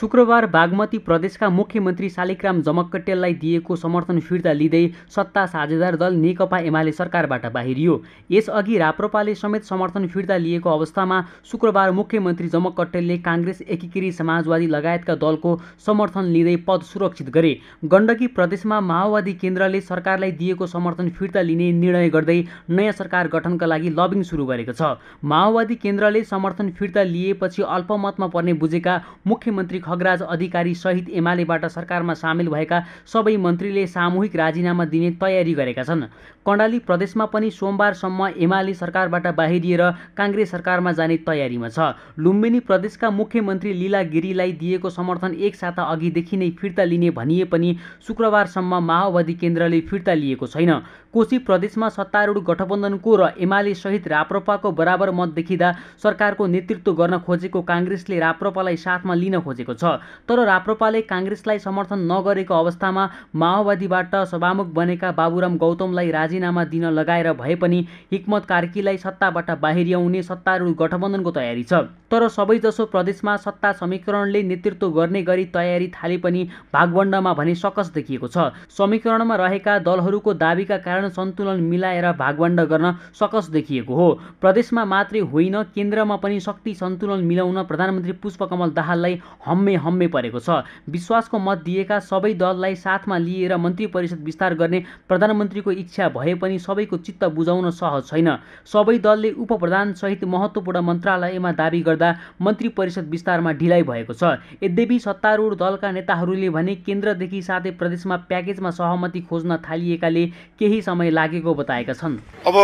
शुक्रबार बागमती प्रदेशका मुख्यमन्त्री शालिग्राम जमक्कटेललाई दिएको समर्थन फिर्ता लिँदै सत्ता साझेदार दल नेकपा एमाले सरकारबाट बाहिरियो यसअघि राप्रपाले समेत समर्थन फिर्ता लिएको अवस्थामा शुक्रबार मुख्यमन्त्री जमक्कटेलले काङ्ग्रेस एकीकृत समाजवादी लगायतका दलको समर्थन लिँदै पद सुरक्षित गरे गण्डकी प्रदेशमा माओवादी केन्द्रले सरकारलाई दिएको समर्थन फिर्ता लिने निर्णय गर्दै नयाँ सरकार गठनका लागि लबिङ सुरु गरेको छ माओवादी केन्द्रले समर्थन फिर्ता लिएपछि अल्पमतमा पर्ने बुझेका मुख्यमन्त्री खगराज अधिकारी सहित एमालेबाट सरकारमा सामेल भएका सबै मन्त्रीले सामूहिक राजीनामा दिने तयारी गरेका छन् कर्णाली प्रदेशमा पनि सोमबारसम्म एमाले सरकारबाट बाहिरिएर काङ्ग्रेस सरकारमा जाने तयारीमा छ लुम्बिनी प्रदेशका मुख्यमन्त्री लीला गिरीलाई दिएको समर्थन एक साता अघिदेखि नै फिर्ता लिने भनिए पनि शुक्रबारसम्म माओवादी केन्द्रले फिर्ता लिएको छैन कोशी प्रदेशमा सत्तारूढ गठबन्धनको र एमाले सहित राप्रपाको बराबर मत देखिँदा सरकारको नेतृत्व गर्न खोजेको काङ्ग्रेसले राप्रपालाई साथमा लिन खोजेको छ तर राप्रपाले काङ्ग्रेसलाई समर्थन नगरेको अवस्थामा माओवादीबाट सभामुख बनेका बाबुराम गौतमलाई राजीनामा दिन लगाएर भए पनि हिक्मत कार्कीलाई सत्ताबाट बाहिरियाउने सत्तारूढ गठबन्धनको तयारी छ तर सबैजसो प्रदेशमा सत्ता समीकरणले नेतृत्व गर्ने गरी तयारी थाले पनि भागवण्डमा भने सकस देखिएको छ समीकरणमा रहेका दलहरूको दावीका कारण सन्तुलन मिलाएर भागवण्ड गर्न सकस देखिएको हो प्रदेशमा मात्रै होइन केन्द्रमा पनि शक्ति सन्तुलन मिलाउन प्रधानमन्त्री पुष्पकमल दाहाललाई हम हम्मे हम्मे परेको छ विश्वासको मत दिएका सबै दललाई साथमा लिएर मन्त्री परिषद विस्तार गर्ने प्रधानमन्त्रीको इच्छा भए पनि सबैको चित्त बुझाउन सहज छैन सबै दलले प्रधानसहित महत्त्वपूर्ण मन्त्रालयमा दावी गर्दा मन्त्री परिषद विस्तारमा ढिलाइ भएको छ यद्यपि सत्तारूढ दलका नेताहरूले भने केन्द्रदेखि साथै प्रदेशमा प्याकेजमा सहमति खोज्न थालिएकाले केही समय लागेको बताएका छन् अब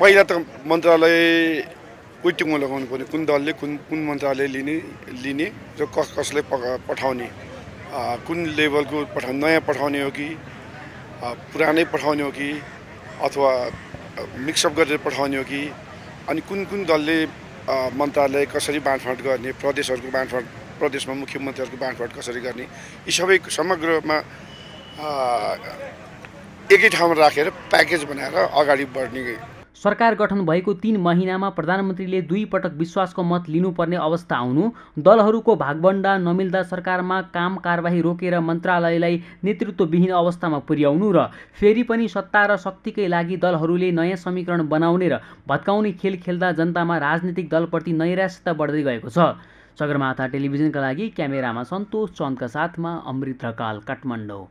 पहिला त मन्त्रालय कुन टुङ्गो लगाउनु पर्ने कुन दलले कुन कुन मन्त्रालयले लिने लिने र कस कसलाई पठाउने कुन लेभलको पठा नयाँ पठाउने हो कि पुरानै पठाउने हो कि अथवा मिक्सअप गरेर पठाउने हो कि अनि कुन कुन दलले मन्त्रालय कसरी बाँडफाँड गर्ने प्रदेशहरूको बाँडफाँड प्रदेशमा मुख्यमन्त्रीहरूको बाँडफाँड कसरी गर्ने यी सबै समग्रमा एकै ठाउँमा राखेर प्याकेज बनाएर अगाडि बढ्ने सरकार गठन भएको तिन महिनामा प्रधानमन्त्रीले दुई पटक विश्वासको मत लिनुपर्ने अवस्था आउनु दलहरूको भागबण्डा नमिल्दा सरकारमा काम कारवाही रोकेर मन्त्रालयलाई नेतृत्वविहीन अवस्थामा पुर्याउनु र फेरि पनि सत्ता र शक्तिकै लागि दलहरूले नयाँ समीकरण बनाउने र भत्काउने खेल खेल्दा जनतामा राजनीतिक दलप्रति नैराश्यता बढ्दै गएको छ सगरमाथा टेलिभिजनका लागि क्यामेरामा सन्तोष चन्दका साथमा अमृत काठमाडौँ